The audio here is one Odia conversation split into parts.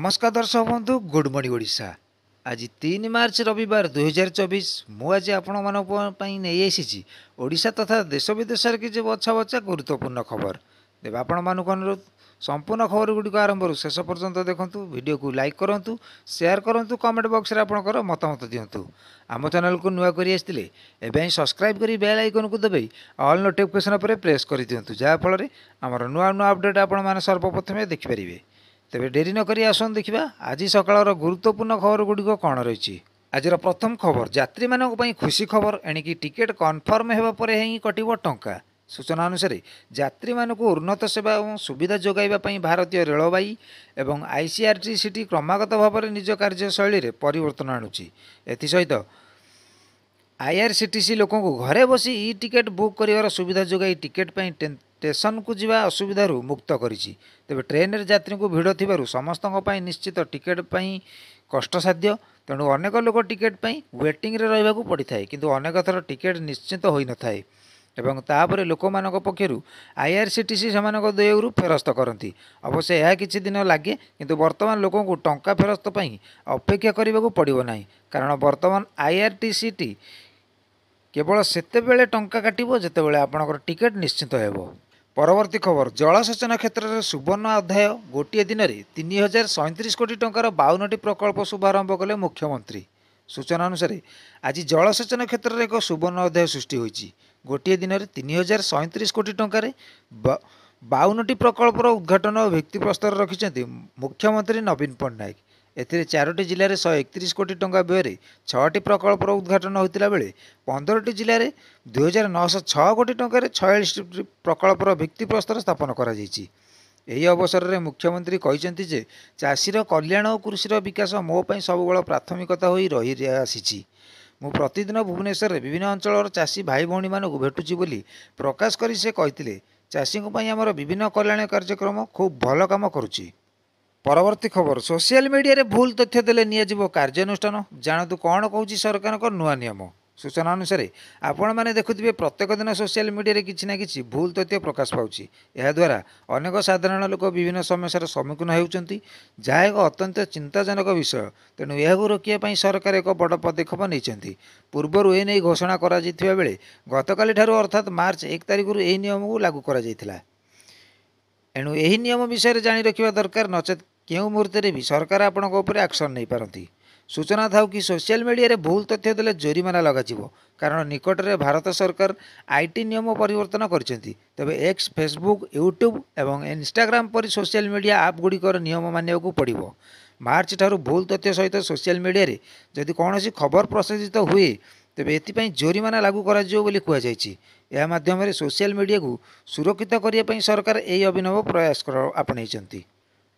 ନମସ୍କାର ଦର୍ଶକ ବନ୍ଧୁ ଗୁଡ୍ ମର୍ଣ୍ଣିଂ ଓଡ଼ିଶା ଆଜି ତିନି ମାର୍ଚ୍ଚ ରବିବାର ଦୁଇହଜାର ଚବିଶ ମୁଁ ଆଜି ଆପଣମାନଙ୍କ ପାଇଁ ନେଇ ଆସିଛି ଓଡ଼ିଶା ତଥା ଦେଶ ବିଦେଶରେ କିଛି ବଛା ବଛା ଗୁରୁତ୍ୱପୂର୍ଣ୍ଣ ଖବର ତେବେ ଆପଣମାନଙ୍କୁ ଅନୁରୋଧ ସମ୍ପୂର୍ଣ୍ଣ ଖବରଗୁଡ଼ିକ ଆରମ୍ଭରୁ ଶେଷ ପର୍ଯ୍ୟନ୍ତ ଦେଖନ୍ତୁ ଭିଡ଼ିଓକୁ ଲାଇକ୍ କରନ୍ତୁ ସେୟାର କରନ୍ତୁ କମେଣ୍ଟ ବକ୍ସରେ ଆପଣଙ୍କର ମତାମତ ଦିଅନ୍ତୁ ଆମ ଚ୍ୟାନେଲକୁ ନୂଆ କରି ଆସିଥିଲେ ଏବେ ସବସ୍କ୍ରାଇବ୍ କରି ବେଲ୍ ଆଇକନ୍କୁ ଦେବେ ଅଲ୍ ନୋଟିଫିକେସନ୍ ଉପରେ ପ୍ରେସ୍ କରିଦିଅନ୍ତୁ ଯାହାଫଳରେ ଆମର ନୂଆ ନୂଆ ଅପଡ଼େଟ୍ ଆପଣମାନେ ସର୍ବପ୍ରଥମେ ଦେଖିପାରିବେ ତେବେ ଡେରି ନକରି ଆସନ୍ତୁ ଦେଖିବା ଆଜି ସକାଳର ଗୁରୁତ୍ୱପୂର୍ଣ୍ଣ ଖବରଗୁଡ଼ିକ କ'ଣ ରହିଛି ଆଜିର ପ୍ରଥମ ଖବର ଯାତ୍ରୀମାନଙ୍କ ପାଇଁ ଖୁସି ଖବର ଏଣିକି ଟିକେଟ୍ କନଫର୍ମ ହେବା ପରେ ହିଁ କଟିବ ଟଙ୍କା ସୂଚନା ଅନୁସାରେ ଯାତ୍ରୀମାନଙ୍କୁ ଉନ୍ନତ ସେବା ଏବଂ ସୁବିଧା ଯୋଗାଇବା ପାଇଁ ଭାରତୀୟ ରେଳବାଇ ଏବଂ ଆଇସିଆର୍ଟିସିଟି କ୍ରମାଗତ ଭାବରେ ନିଜ କାର୍ଯ୍ୟଶୈଳୀରେ ପରିବର୍ତ୍ତନ ଆଣୁଛି ଏଥିସହିତ ଆଇଆର୍ସିଟିସି ଲୋକଙ୍କୁ ଘରେ ବସି ଇ ଟିକେଟ୍ ବୁକ୍ କରିବାର ସୁବିଧା ଯୋଗାଇ ଟିକେଟ୍ ପାଇଁ ଷ୍ଟେସନକୁ ଯିବା ଅସୁବିଧାରୁ ମୁକ୍ତ କରିଛି ତେବେ ଟ୍ରେନ୍ରେ ଯାତ୍ରୀଙ୍କୁ ଭିଡ଼ ଥିବାରୁ ସମସ୍ତଙ୍କ ପାଇଁ ନିଶ୍ଚିତ ଟିକେଟ୍ ପାଇଁ କଷ୍ଟସାଧ୍ୟ ତେଣୁ ଅନେକ ଲୋକ ଟିକେଟ୍ ପାଇଁ ୱେଟିଂରେ ରହିବାକୁ ପଡ଼ିଥାଏ କିନ୍ତୁ ଅନେକ ଥର ଟିକେଟ୍ ନିଶ୍ଚିତ ହୋଇନଥାଏ ଏବଂ ତାପରେ ଲୋକମାନଙ୍କ ପକ୍ଷରୁ I R C T C ସେମାନଙ୍କ ଦେୟରୁ ଫେରସ୍ତ କରନ୍ତି ଅବଶ୍ୟ ଏହା କିଛି ଦିନ ଲାଗେ କିନ୍ତୁ ବର୍ତ୍ତମାନ ଲୋକଙ୍କୁ ଟଙ୍କା ଫେରସ୍ତ ପାଇଁ ଅପେକ୍ଷା କରିବାକୁ ପଡ଼ିବ ନାହିଁ କାରଣ ବର୍ତ୍ତମାନ I R T C T କେବଳ ସେତେବେଳେ ଟଙ୍କା କାଟିବ ଯେତେବେଳେ ଆପଣଙ୍କର ଟିକେଟ୍ ନିଶ୍ଚିତ ହେବ ପରବର୍ତ୍ତୀ ଖବର ଜଳସେଚନ କ୍ଷେତ୍ରର ସୁବର୍ଣ୍ଣ ଅଧ୍ୟାୟ ଗୋଟିଏ ଦିନରେ ତିନି ହଜାର ସଇଁତିରିଶ କୋଟି ଟଙ୍କାର ବାଉନଟି ପ୍ରକଳ୍ପ ଶୁଭାରମ୍ଭ କଲେ ମୁଖ୍ୟମନ୍ତ୍ରୀ ସୂଚନା ଅନୁସାରେ ଆଜି ଜଳସେଚନ କ୍ଷେତ୍ରରେ ଏକ ସୁବର୍ଣ୍ଣ ଅଧ୍ୟାୟ ସୃଷ୍ଟି ହୋଇଛି ଗୋଟିଏ ଦିନରେ ତିନି ହଜାର ସଇଁତିରିଶ କୋଟି ଟଙ୍କାରେ ବାଉନଟି ପ୍ରକଳ୍ପର ଉଦ୍ଘାଟନ ଓ ଭିତ୍ତିପ୍ରସ୍ତର ରଖିଛନ୍ତି ମୁଖ୍ୟମନ୍ତ୍ରୀ ନବୀନ ପଟ୍ଟନାୟକ ଏଥିରେ ଚାରୋଟି ଜିଲ୍ଲାରେ ଶହେ ଏକତିରିଶ କୋଟି ଟଙ୍କା ବ୍ୟୟରେ ଛଅଟି ପ୍ରକଳ୍ପର ଉଦ୍ଘାଟନ ହୋଇଥିଲା ବେଳେ ପନ୍ଦରଟି ଜିଲ୍ଲାରେ ଦୁଇହଜାର ନଅଶହ ଛଅ କୋଟି ଟଙ୍କାରେ ଛୟାଳିଶଟି ପ୍ରକଳ୍ପର ଭିତ୍ତିପ୍ରସ୍ତର ସ୍ଥାପନ କରାଯାଇଛି ଏହି ଅବସରରେ ମୁଖ୍ୟମନ୍ତ୍ରୀ କହିଛନ୍ତି ଯେ ଚାଷୀର କଲ୍ୟାଣ ଓ କୃଷିର ବିକାଶ ମୋ ପାଇଁ ସବୁବେଳେ ପ୍ରାଥମିକତା ହୋଇ ରହି ଆସିଛି ମୁଁ ପ୍ରତିଦିନ ଭୁବନେଶ୍ୱରରେ ବିଭିନ୍ନ ଅଞ୍ଚଳର ଚାଷୀ ଭାଇ ଭଉଣୀମାନଙ୍କୁ ଭେଟୁଛି ବୋଲି ପ୍ରକାଶ କରି ସେ କହିଥିଲେ ଚାଷୀଙ୍କ ପାଇଁ ଆମର ବିଭିନ୍ନ କଲ୍ୟାଣ କାର୍ଯ୍ୟକ୍ରମ ଖୁବ୍ ଭଲ କାମ କରୁଛି ପରବର୍ତ୍ତୀ ଖବର ସୋସିଆଲ ମିଡ଼ିଆରେ ଭୁଲ ତଥ୍ୟ ଦେଲେ ନିଆଯିବ କାର୍ଯ୍ୟାନୁଷ୍ଠାନ ଜାଣନ୍ତୁ କ'ଣ କହୁଛି ସରକାରଙ୍କ ନୂଆ ନିୟମ ସୂଚନା ଅନୁସାରେ ଆପଣମାନେ ଦେଖୁଥିବେ ପ୍ରତ୍ୟେକ ଦିନ ସୋସିଆଲ ମିଡ଼ିଆରେ କିଛି ନା କିଛି ଭୁଲ ତଥ୍ୟ ପ୍ରକାଶ ପାଉଛି ଏହାଦ୍ୱାରା ଅନେକ ସାଧାରଣ ଲୋକ ବିଭିନ୍ନ ସମସ୍ୟାର ସମ୍ମୁଖୀନ ହେଉଛନ୍ତି ଯାହା ଏକ ଅତ୍ୟନ୍ତ ଚିନ୍ତାଜନକ ବିଷୟ ତେଣୁ ଏହାକୁ ରୋକିବା ପାଇଁ ସରକାର ଏକ ବଡ଼ ପଦକ୍ଷେପ ନେଇଛନ୍ତି ପୂର୍ବରୁ ଏ ନେଇ ଘୋଷଣା କରାଯାଇଥିବା ବେଳେ ଗତକାଲିଠାରୁ ଅର୍ଥାତ୍ ମାର୍ଚ୍ଚ ଏକ ତାରିଖରୁ ଏହି ନିୟମକୁ ଲାଗୁ କରାଯାଇଥିଲା ଏଣୁ ଏହି ନିୟମ ବିଷୟରେ ଜାଣି ରଖିବା ଦରକାର ନଚେତ୍ କେଉଁ ମୁହୂର୍ତ୍ତରେ ବି ସରକାର ଆପଣଙ୍କ ଉପରେ ଆକ୍ସନ୍ ନେଇପାରନ୍ତି ସୂଚନା ଥାଉ କି ସୋସିଆଲ ମିଡ଼ିଆରେ ଭୁଲ ତଥ୍ୟ ଦେଲେ ଜୋରିମାନା ଲଗାଯିବ କାରଣ ନିକଟରେ ଭାରତ ସରକାର ଆଇ ଟି ନିୟମ ପରିବର୍ତ୍ତନ କରିଛନ୍ତି ତେବେ ଏକ୍ସ ଫେସବୁକ୍ ୟୁଟ୍ୟୁବ୍ ଏବଂ ଇନଷ୍ଟାଗ୍ରାମ୍ ପରି ସୋସିଆଲ ମିଡ଼ିଆ ଆପ୍ ଗୁଡ଼ିକର ନିୟମ ମାନିବାକୁ ପଡ଼ିବ ମାର୍ଚ୍ଚ ଠାରୁ ଭୁଲ ତଥ୍ୟ ସହିତ ସୋସିଆଲ ମିଡ଼ିଆରେ ଯଦି କୌଣସି ଖବର ପ୍ରସାରିତ ହୁଏ ତେବେ ଏଥିପାଇଁ ଜୋରିମାନା ଲାଗୁ କରାଯିବ ବୋଲି କୁହାଯାଇଛି ଏହା ମାଧ୍ୟମରେ ସୋସିଆଲ ମିଡ଼ିଆକୁ ସୁରକ୍ଷିତ କରିବା ପାଇଁ ସରକାର ଏହି ଅଭିନବ ପ୍ରୟାସ ଆପଣେଇଛନ୍ତି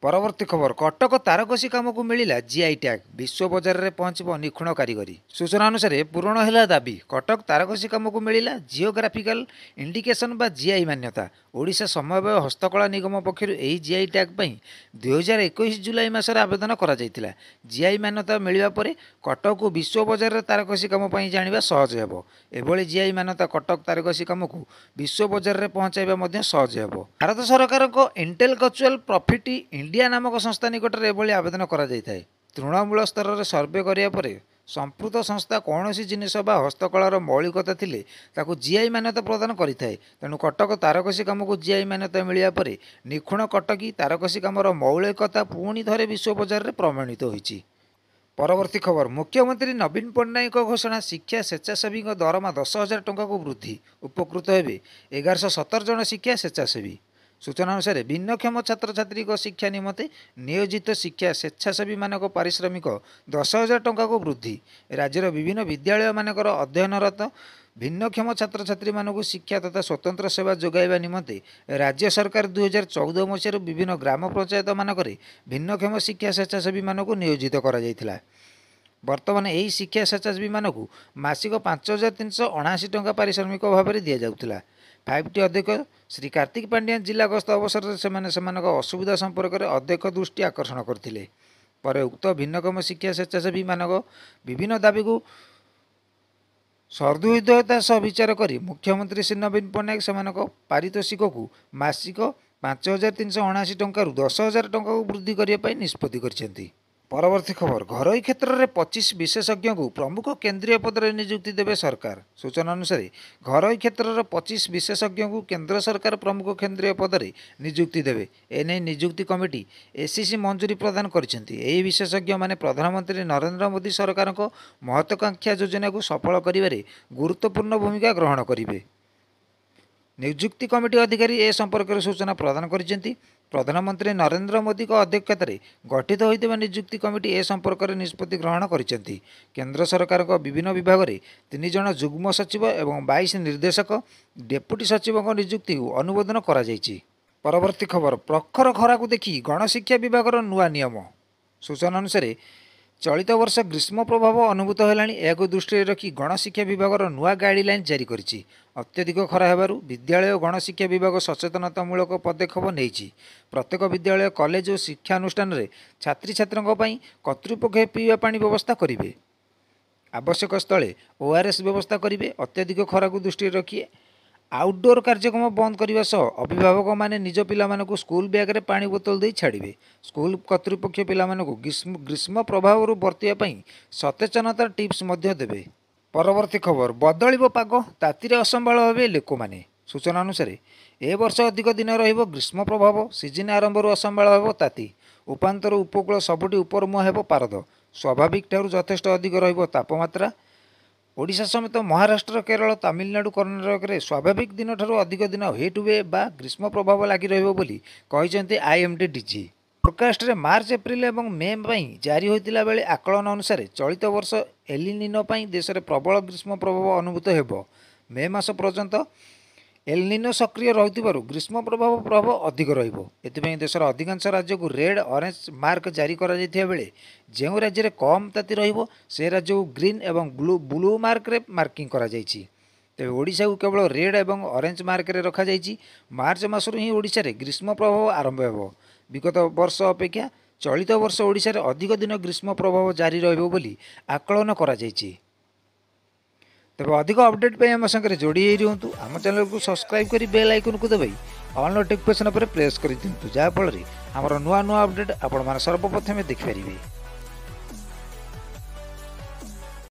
ପରବର୍ତ୍ତୀ ଖବର କଟକ ତାରକସି କାମକୁ ମିଳିଲା ଜିଆଇ ଟ୍ୟାଗ୍ ବିଶ୍ୱ ବଜାରରେ ପହଞ୍ଚିବ ନିଖୁଣ କାରିଗରୀ ସୂଚନା ଅନୁସାରେ ପୂରଣ ହେଲା ଦାବି କଟକ ତାରକସି କାମକୁ ମିଳିଲା ଜିଓଗ୍ରାଫିକାଲ ଇଣ୍ଡିକେସନ୍ ବା ଜିଆଇ ମାନ୍ୟତା ଓଡ଼ିଶା ସମବାୟ ହସ୍ତକଳା ନିଗମ ପକ୍ଷରୁ ଏହି ଜିଆଇ ଟ୍ୟାଗ୍ ପାଇଁ ଦୁଇହଜାର ଏକୋଇଶ ଜୁଲାଇ ମାସରେ ଆବେଦନ କରାଯାଇଥିଲା ଜିଆଇ ମାନ୍ୟତା ମିଳିବା ପରେ କଟକକୁ ବିଶ୍ୱ ବଜାରରେ ତାରକସୀ କାମ ପାଇଁ ଜାଣିବା ସହଜ ହେବ ଏଭଳି ଜିଆଇ ମାନ୍ୟତା କଟକ ତାରକସି କାମକୁ ବିଶ୍ୱ ବଜାରରେ ପହଞ୍ଚାଇବା ମଧ୍ୟ ସହଜ ହେବ ଭାରତ ସରକାରଙ୍କ ଇଣ୍ଟେଲକଚୁଆଲ ପ୍ରଫିଟ୍ ଇଣ୍ଡିଆ ନାମକ ସଂସ୍ଥା ନିକଟରେ ଏଭଳି ଆବେଦନ କରାଯାଇଥାଏ ତୃଣମୂଳ ସ୍ତରରେ ସର୍ଭେ କରିବା ପରେ ସମ୍ପୃକ୍ତ ସଂସ୍ଥା କୌଣସି ଜିନିଷ ବା ହସ୍ତକଳାର ମୌଳିକତା ଥିଲେ ତାକୁ ଜିଆଇ ମାନ୍ୟତା ପ୍ରଦାନ କରିଥାଏ ତେଣୁ କଟକ ତାରକସି କାମକୁ ଜିଆଇ ମାନ୍ୟତା ମିଳିବା ପରେ ନିଖୁଣ କଟକୀ ତାରକସୀ କାମର ମୌଳିକତା ପୁଣି ଥରେ ବିଶ୍ୱ ବଜାରରେ ପ୍ରମାଣିତ ହୋଇଛି ପରବର୍ତ୍ତୀ ଖବର ମୁଖ୍ୟମନ୍ତ୍ରୀ ନବୀନ ପଟ୍ଟନାୟକଙ୍କ ଘୋଷଣା ଶିକ୍ଷା ସ୍ୱେଚ୍ଛାସେବୀଙ୍କ ଦରମା ଦଶ ହଜାର ଟଙ୍କାକୁ ବୃଦ୍ଧି ଉପକୃତ ହେବେ ଏଗାରଶହ ସତର ଜଣ ଶିକ୍ଷା ସ୍ୱେଚ୍ଛାସେବୀ ସୂଚନା ଅନୁସାରେ ଭିନ୍ନକ୍ଷମ ଛାତ୍ରଛାତ୍ରୀଙ୍କ ଶିକ୍ଷା ନିମନ୍ତେ ନିୟୋଜିତ ଶିକ୍ଷା ସ୍ୱେଚ୍ଛାସେବୀମାନଙ୍କ ପାରିଶ୍ରମିକ ଦଶ ହଜାର ଟଙ୍କାକୁ ବୃଦ୍ଧି ରାଜ୍ୟର ବିଭିନ୍ନ ବିଦ୍ୟାଳୟମାନଙ୍କର ଅଧ୍ୟୟନରତ ଭିନ୍ନକ୍ଷମ ଛାତ୍ରଛାତ୍ରୀମାନଙ୍କୁ ଶିକ୍ଷା ତଥା ସ୍ୱତନ୍ତ୍ର ସେବା ଯୋଗାଇବା ନିମନ୍ତେ ରାଜ୍ୟ ସରକାର ଦୁଇହଜାର ଚଉଦ ମସିହାରୁ ବିଭିନ୍ନ ଗ୍ରାମ ପଞ୍ଚାୟତମାନଙ୍କରେ ଭିନ୍ନକ୍ଷମ ଶିକ୍ଷା ସ୍ୱେଚ୍ଛାସେବୀମାନଙ୍କୁ ନିୟୋଜିତ କରାଯାଇଥିଲା ବର୍ତ୍ତମାନ ଏହି ଶିକ୍ଷା ସ୍ୱେଚ୍ଛାସେବୀମାନଙ୍କୁ ମାସିକ ପାଞ୍ଚ ହଜାର ତିନିଶହ ଅଣାଅଶୀ ଟଙ୍କା ପାରିଶ୍ରମିକ ଭାବରେ ଦିଆଯାଉଥିଲା ଫାଇଭ୍ ଟି ଅଧ୍ୟକ୍ଷ ଶ୍ରୀ କାର୍ତ୍ତିକ ପାଣ୍ଡିଆନ୍ ଜିଲ୍ଲା ଗସ୍ତ ଅବସରରେ ସେମାନେ ସେମାନଙ୍କ ଅସୁବିଧା ସମ୍ପର୍କରେ ଅଧ୍ୟକ୍ଷ ଦୃଷ୍ଟି ଆକର୍ଷଣ କରିଥିଲେ ପରେ ଉକ୍ତ ଭିନ୍ନକ୍ଷମ ଶିକ୍ଷା ସ୍ୱେଚ୍ଛାସେବୀମାନଙ୍କ ବିଭିନ୍ନ ଦାବିକୁ ସର୍ଦୃଦୟତା ସହ ବିଚାର କରି ମୁଖ୍ୟମନ୍ତ୍ରୀ ଶ୍ରୀ ନବୀନ ପଟ୍ଟନାୟକ ସେମାନଙ୍କ ପାରିତୋଷିକକୁ ମାସିକ ପାଞ୍ଚ ହଜାର ତିନିଶହ ଅଣାଅଶୀ ଟଙ୍କାରୁ ଦଶ ହଜାର ଟଙ୍କାକୁ ବୃଦ୍ଧି କରିବା ପାଇଁ ନିଷ୍ପତ୍ତି କରିଛନ୍ତି ପରବର୍ତ୍ତୀ ଖବର ଘରୋଇ କ୍ଷେତ୍ରରେ ପଚିଶ ବିଶେଷଜ୍ଞଙ୍କୁ ପ୍ରମୁଖ କେନ୍ଦ୍ରୀୟ ପଦରେ ନିଯୁକ୍ତି ଦେବେ ସରକାର ସୂଚନା ଅନୁସାରେ ଘରୋଇ କ୍ଷେତ୍ରର ପଚିଶ ବିଶେଷଜ୍ଞଙ୍କୁ କେନ୍ଦ୍ର ସରକାର ପ୍ରମୁଖ କେନ୍ଦ୍ରୀୟ ପଦରେ ନିଯୁକ୍ତି ଦେବେ ଏନେଇ ନିଯୁକ୍ତି କମିଟି ଏସ୍ସିସି ମଞ୍ଜୁରୀ ପ୍ରଦାନ କରିଛନ୍ତି ଏହି ବିଶେଷଜ୍ଞମାନେ ପ୍ରଧାନମନ୍ତ୍ରୀ ନରେନ୍ଦ୍ର ମୋଦି ସରକାରଙ୍କ ମହତ୍ୱାକାଂକ୍ଷା ଯୋଜନାକୁ ସଫଳ କରିବାରେ ଗୁରୁତ୍ୱପୂର୍ଣ୍ଣ ଭୂମିକା ଗ୍ରହଣ କରିବେ ନିଯୁକ୍ତି କମିଟି ଅଧିକାରୀ ଏ ସମ୍ପର୍କରେ ସୂଚନା ପ୍ରଦାନ କରିଛନ୍ତି ପ୍ରଧାନମନ୍ତ୍ରୀ ନରେନ୍ଦ୍ର ମୋଦିଙ୍କ ଅଧ୍ୟକ୍ଷତାରେ ଗଠିତ ହୋଇଥିବା ନିଯୁକ୍ତି କମିଟି ଏ ସମ୍ପର୍କରେ ନିଷ୍ପତ୍ତି ଗ୍ରହଣ କରିଛନ୍ତି କେନ୍ଦ୍ର ସରକାରଙ୍କ ବିଭିନ୍ନ ବିଭାଗରେ ତିନି ଜଣ ଯୁଗ୍ମ ସଚିବ ଏବଂ ବାଇଶ ନିର୍ଦ୍ଦେଶକ ଡେପୁଟି ସଚିବଙ୍କ ନିଯୁକ୍ତିକୁ ଅନୁମୋଦନ କରାଯାଇଛି ପରବର୍ତ୍ତୀ ଖବର ପ୍ରଖର ଖରାକୁ ଦେଖି ଗଣଶିକ୍ଷା ବିଭାଗର ନୂଆ ନିୟମ ସୂଚନା ଅନୁସାରେ ଚଳିତ ବର୍ଷ ଗ୍ରୀଷ୍ମ ପ୍ରଭାବ ଅନୁଭୂତ ହେଲାଣି ଏହାକୁ ଦୃଷ୍ଟିରେ ରଖି ଗଣଶିକ୍ଷା ବିଭାଗର ନୂଆ ଗାଇଡ଼ଲାଇନ୍ ଜାରି କରିଛି ଅତ୍ୟଧିକ ଖରା ହେବାରୁ ବିଦ୍ୟାଳୟ ଓ ଗଣଶିକ୍ଷା ବିଭାଗ ସଚେତନତାମୂଳକ ପଦକ୍ଷେପ ନେଇଛି ପ୍ରତ୍ୟେକ ବିଦ୍ୟାଳୟ କଲେଜ ଓ ଶିକ୍ଷାନୁଷ୍ଠାନରେ ଛାତ୍ରୀଛାତ୍ରୀଙ୍କ ପାଇଁ କର୍ତ୍ତୃପକ୍ଷ ପିଇବା ପାଣି ବ୍ୟବସ୍ଥା କରିବେ ଆବଶ୍ୟକ ସ୍ଥଳେ ଓଆର୍ଏସ୍ ବ୍ୟବସ୍ଥା କରିବେ ଅତ୍ୟଧିକ ଖରାକୁ ଦୃଷ୍ଟିରେ ରଖି ଆଉଟଡୋର କାର୍ଯ୍ୟକ୍ରମ ବନ୍ଦ କରିବା ସହ ଅଭିଭାବକମାନେ ନିଜ ପିଲାମାନଙ୍କୁ ସ୍କୁଲ ବ୍ୟାଗରେ ପାଣି ବୋତଲ ଦେଇ ଛାଡ଼ିବେ ସ୍କୁଲ କର୍ତ୍ତୃପକ୍ଷ ପିଲାମାନଙ୍କୁ ଗ୍ରୀଷ୍ମ ପ୍ରଭାବରୁ ବର୍ତ୍ତିବା ପାଇଁ ସଚେତନତା ଟିପ୍ସ ମଧ୍ୟ ଦେବେ ପରବର୍ତ୍ତୀ ଖବର ବଦଳିବ ପାଗ ତାତିରେ ଅସମ୍ଭାଳ ହେବେ ଲୋକମାନେ ସୂଚନା ଅନୁସାରେ ଏ ବର୍ଷ ଅଧିକ ଦିନ ରହିବ ଗ୍ରୀଷ୍ମ ପ୍ରଭାବ ସିଜିନ୍ ଆରମ୍ଭରୁ ଅସମ୍ଭାଳ ହେବ ତାତି ଉପାନ୍ତର ଉପକୂଳ ସବୁଠି ଉପର ମୁହଁ ହେବ ପାରଦ ସ୍ୱାଭାବିକ ଠାରୁ ଯଥେଷ୍ଟ ଅଧିକ ରହିବ ତାପମାତ୍ରା ଓଡ଼ିଶା ସମେତ ମହାରାଷ୍ଟ୍ର କେରଳ ତାମିଲନାଡ଼ୁ କର୍ଣ୍ଣାଟକରେ ସ୍ୱାଭାବିକ ଦିନଠାରୁ ଅଧିକ ଦିନ ହିଟ୍ ୱେ ବା ଗ୍ରୀଷ୍ମ ପ୍ରଭାବ ଲାଗି ରହିବ ବୋଲି କହିଛନ୍ତି ଆଇଏମ୍ଡି ଡିଜି ଫୋରକାଷ୍ଟରେ ମାର୍ଚ୍ଚ ଏପ୍ରିଲ ଏବଂ ମେ ପାଇଁ ଜାରି ହୋଇଥିଲା ବେଳେ ଆକଳନ ଅନୁସାରେ ଚଳିତ ବର୍ଷ ଏଲିନିନୋ ପାଇଁ ଦେଶରେ ପ୍ରବଳ ଗ୍ରୀଷ୍ମ ପ୍ରଭାବ ଅନୁଭୂତ ହେବ ମେ ମାସ ପର୍ଯ୍ୟନ୍ତ ଏଲନିନୋ ସକ୍ରିୟ ରହିଥିବାରୁ ଗ୍ରୀଷ୍ମ ପ୍ରଭାବ ପ୍ରଭାବ ଅଧିକ ରହିବ ଏଥିପାଇଁ ଦେଶର ଅଧିକାଂଶ ରାଜ୍ୟକୁ ରେଡ୍ ଅରେଞ୍ଜ ମାର୍କ ଜାରି କରାଯାଇଥିବା ବେଳେ ଯେଉଁ ରାଜ୍ୟରେ କମ୍ ତାତି ରହିବ ସେ ରାଜ୍ୟକୁ ଗ୍ରୀନ୍ ଏବଂ ବ୍ଲୁ ବ୍ଲୁ ମାର୍କରେ ମାର୍କିଂ କରାଯାଇଛି ତେବେ ଓଡ଼ିଶାକୁ କେବଳ ରେଡ୍ ଏବଂ ଅରେଞ୍ଜ ମାର୍କରେ ରଖାଯାଇଛି ମାର୍ଚ୍ଚ ମାସରୁ ହିଁ ଓଡ଼ିଶାରେ ଗ୍ରୀଷ୍ମ ପ୍ରଭାବ ଆରମ୍ଭ ହେବ ବିଗତ ବର୍ଷ ଅପେକ୍ଷା ଚଳିତ ବର୍ଷ ଓଡ଼ିଶାରେ ଅଧିକ ଦିନ ଗ୍ରୀଷ୍ମ ପ୍ରଭାବ ଜାରି ରହିବ ବୋଲି ଆକଳନ କରାଯାଇଛି ତେବେ ଅଧିକ ଅପଡେଟ୍ ପାଇଁ ଆମ ସାଙ୍ଗରେ ଯୋଡ଼ି ହେଇ ରୁହନ୍ତୁ ଆମ ଚ୍ୟାନେଲକୁ ସବସ୍କ୍ରାଇବ୍ କରି ବେଲ୍ ଆଇକନ୍କୁ ଦେବାଇ ଅଲ୍ ନୋଟିଫିକେସନ୍ ଉପରେ ପ୍ରେସ୍ କରିଦିଅନ୍ତୁ ଯାହାଫଳରେ ଆମର ନୂଆ ନୂଆ ଅପଡେଟ୍ ଆପଣମାନେ ସର୍ବପ୍ରଥମେ ଦେଖିପାରିବେ